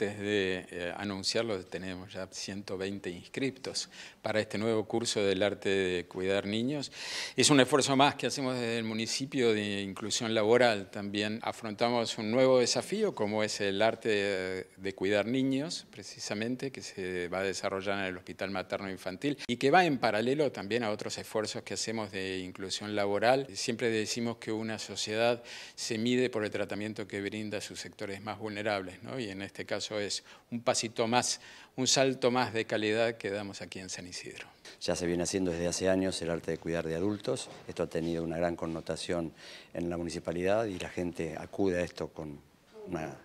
antes de eh, anunciarlo, tenemos ya 120 inscriptos para este nuevo curso del arte de cuidar niños. Es un esfuerzo más que hacemos desde el municipio de inclusión laboral. También afrontamos un nuevo desafío como es el arte de, cuidar niños, precisamente, que se va a desarrollar en el Hospital Materno Infantil y que va en paralelo también a otros esfuerzos que hacemos de inclusión laboral. Siempre decimos que una sociedad se mide por el tratamiento que brinda a sus sectores más vulnerables, y en este caso eso es un pasito más, un salto más de calidad que damos aquí en San Isidro. Ya se viene haciendo desde hace años el arte de cuidar de adultos, esto ha tenido una gran connotación en la municipalidad y la gente acude a esto con una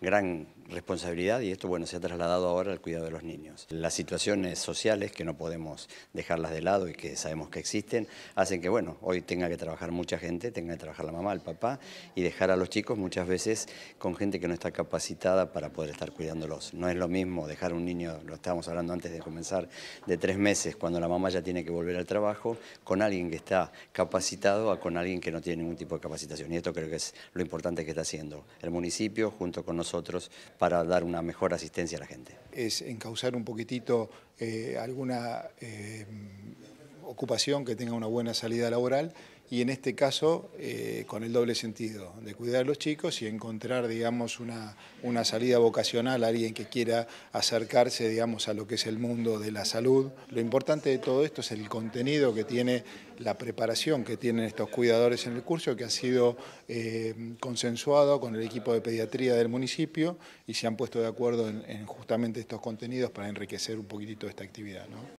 gran responsabilidad y esto bueno, se ha trasladado ahora al cuidado de los niños. Las situaciones sociales que no podemos dejarlas de lado y que sabemos que existen, hacen que bueno, hoy tenga que trabajar mucha gente, tenga que trabajar la mamá, el papá y dejar a los chicos muchas veces con gente que no está capacitada para poder estar cuidándolos. No es lo mismo dejar un niño, lo estábamos hablando antes de comenzar, de tres meses cuando la mamá ya tiene que volver al trabajo, con alguien que está capacitado a con alguien que no tiene ningún tipo de capacitación. Y esto creo que es lo importante que está haciendo el municipio junto con nosotros para dar una mejor asistencia a la gente. Es encauzar un poquitito eh, alguna eh, ocupación, que tenga una buena salida laboral y en este caso eh, con el doble sentido, de cuidar a los chicos y encontrar, digamos, una, salida vocacional, a alguien que quiera acercarse, digamos, a lo que es el mundo de la salud. Lo importante de todo esto es el contenido que tiene, la preparación que tienen estos cuidadores en el curso, que ha sido eh, consensuado con el equipo de pediatría del municipio y se han puesto de acuerdo en, justamente estos contenidos para enriquecer un poquitito esta actividad.